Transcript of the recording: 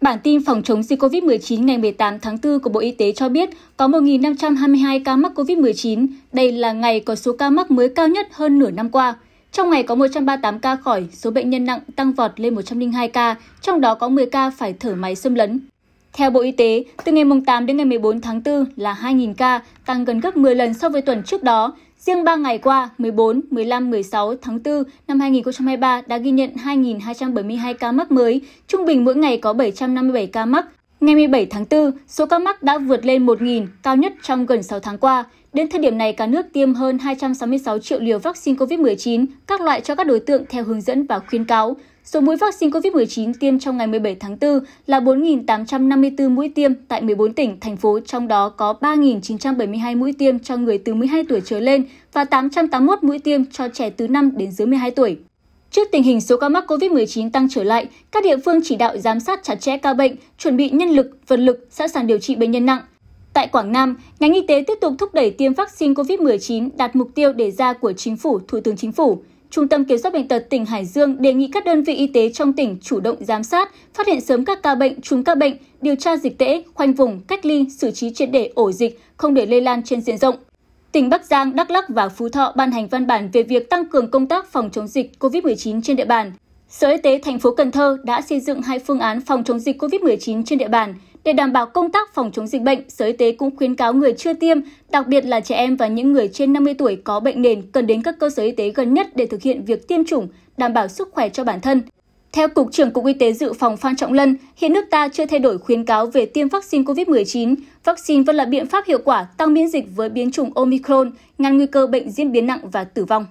Bản tin phòng chống dịch COVID-19 ngày 18 tháng 4 của Bộ Y tế cho biết có 1.522 ca mắc COVID-19. Đây là ngày có số ca mắc mới cao nhất hơn nửa năm qua. Trong ngày có 138 ca khỏi, số bệnh nhân nặng tăng vọt lên 102 ca, trong đó có 10 ca phải thở máy xâm lấn. Theo Bộ Y tế, từ ngày 8 đến ngày 14 tháng 4 là 2.000 ca, tăng gần gấp 10 lần so với tuần trước đó. Riêng 3 ngày qua, 14, 15, 16 tháng 4 năm 2023 đã ghi nhận 2.272 ca mắc mới, trung bình mỗi ngày có 757 ca mắc, Ngày 17 tháng 4, số ca mắc đã vượt lên 1.000, cao nhất trong gần 6 tháng qua. Đến thời điểm này, cả nước tiêm hơn 266 triệu liều vaccine COVID-19, các loại cho các đối tượng theo hướng dẫn và khuyến cáo. Số mũi vaccine COVID-19 tiêm trong ngày 17 tháng 4 là 4.854 mũi tiêm tại 14 tỉnh, thành phố, trong đó có 3.972 mũi tiêm cho người từ 12 tuổi trở lên và 881 mũi tiêm cho trẻ từ 5 đến dưới 12 tuổi. Trước tình hình số ca mắc COVID-19 tăng trở lại, các địa phương chỉ đạo giám sát chặt chẽ ca bệnh, chuẩn bị nhân lực, vật lực sẵn sàng điều trị bệnh nhân nặng. Tại Quảng Nam, ngành y tế tiếp tục thúc đẩy tiêm vaccine COVID-19 đạt mục tiêu đề ra của Chính phủ, Thủ tướng Chính phủ. Trung tâm Kiểm soát Bệnh tật tỉnh Hải Dương đề nghị các đơn vị y tế trong tỉnh chủ động giám sát, phát hiện sớm các ca bệnh, chùm ca bệnh, điều tra dịch tễ, khoanh vùng, cách ly, xử trí triệt để ổ dịch, không để lây lan trên diện rộng. Tỉnh Bắc Giang, Đắk Lắc và Phú Thọ ban hành văn bản về việc tăng cường công tác phòng chống dịch COVID-19 trên địa bàn. Sở Y tế thành phố Cần Thơ đã xây dựng hai phương án phòng chống dịch COVID-19 trên địa bàn. Để đảm bảo công tác phòng chống dịch bệnh, Sở Y tế cũng khuyến cáo người chưa tiêm, đặc biệt là trẻ em và những người trên 50 tuổi có bệnh nền cần đến các cơ sở y tế gần nhất để thực hiện việc tiêm chủng, đảm bảo sức khỏe cho bản thân. Theo Cục trưởng Cục Y tế Dự phòng Phan Trọng Lân, hiện nước ta chưa thay đổi khuyến cáo về tiêm vaccine COVID-19. Vaccine vẫn là biện pháp hiệu quả tăng miễn dịch với biến chủng Omicron, ngăn nguy cơ bệnh diễn biến nặng và tử vong.